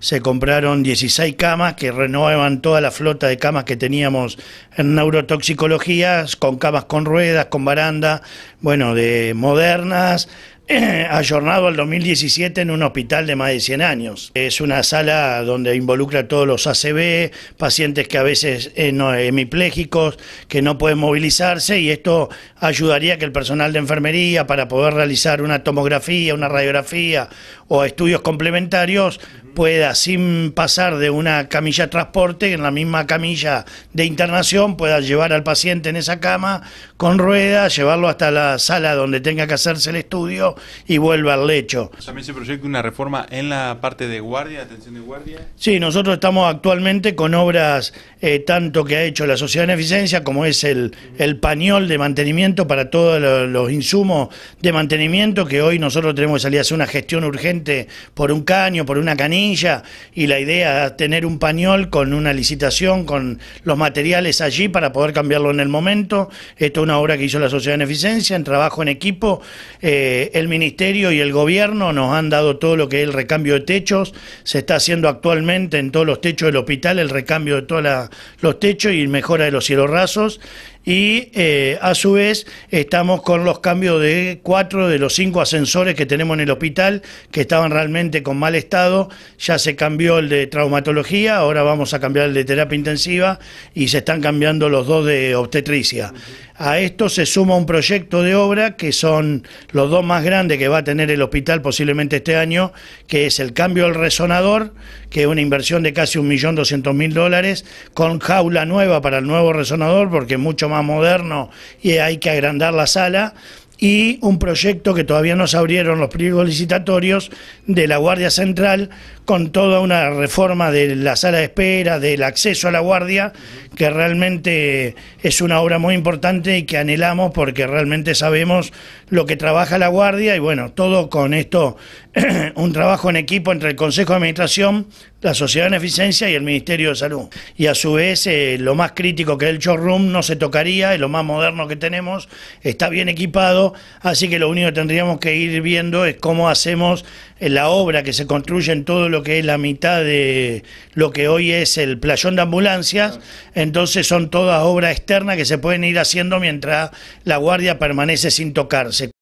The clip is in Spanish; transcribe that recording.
se compraron 16 camas que renuevan toda la flota de camas que teníamos en neurotoxicologías, con camas con ruedas, con baranda, bueno, de modernas, ayornado al 2017 en un hospital de más de 100 años. Es una sala donde involucra a todos los ACB, pacientes que a veces eh, hemipléjicos, que no pueden movilizarse y esto ayudaría que el personal de enfermería para poder realizar una tomografía, una radiografía o estudios complementarios pueda, sin pasar de una camilla de transporte, en la misma camilla de internación, pueda llevar al paciente en esa cama con ruedas, llevarlo hasta la sala donde tenga que hacerse el estudio y vuelva al lecho. ¿También se proyecta una reforma en la parte de guardia, atención de guardia? Sí, nosotros estamos actualmente con obras eh, tanto que ha hecho la sociedad en eficiencia como es el, el pañol de mantenimiento para todos los, insumos de mantenimiento que hoy nosotros tenemos que salir a hacer una gestión urgente por un caño, por una canilla y la idea es tener un pañol con una licitación, con los materiales allí para poder cambiarlo en el momento. Esto es una obra que hizo la sociedad en eficiencia, en trabajo en equipo. Eh, el ministerio y el gobierno nos han dado todo lo que es el recambio de techos. Se está haciendo actualmente en todos los techos del hospital el recambio de todos los techos y mejora de los cielos rasos y eh, a su vez estamos con los cambios de cuatro de los cinco ascensores que tenemos en el hospital que estaban realmente con mal estado. Ya se cambió el de traumatología, ahora vamos a cambiar el de terapia intensiva y se están cambiando los dos de obstetricia. A esto se suma un proyecto de obra que son los dos más grandes que va a tener el hospital posiblemente este año, que es el cambio del resonador, que es una inversión de casi 1.200.000 dólares, con jaula nueva para el nuevo resonador porque mucho mucho más moderno y hay que agrandar la sala y un proyecto que todavía no se abrieron los pliegos licitatorios de la Guardia Central con toda una reforma de la sala de espera, del acceso a la Guardia, que realmente es una obra muy importante y que anhelamos porque realmente sabemos lo que trabaja la Guardia y bueno, todo con esto, un trabajo en equipo entre el Consejo de Administración, la Sociedad de Eficiencia y el Ministerio de Salud. Y a su vez, eh, lo más crítico que es el showroom no se tocaría, es lo más moderno que tenemos, está bien equipado, así que lo único que tendríamos que ir viendo es cómo hacemos eh, la obra que se construye en todo lo que es la mitad de lo que hoy es el playón de ambulancias, entonces son todas obras externas que se pueden ir haciendo mientras la guardia permanece sin tocarse.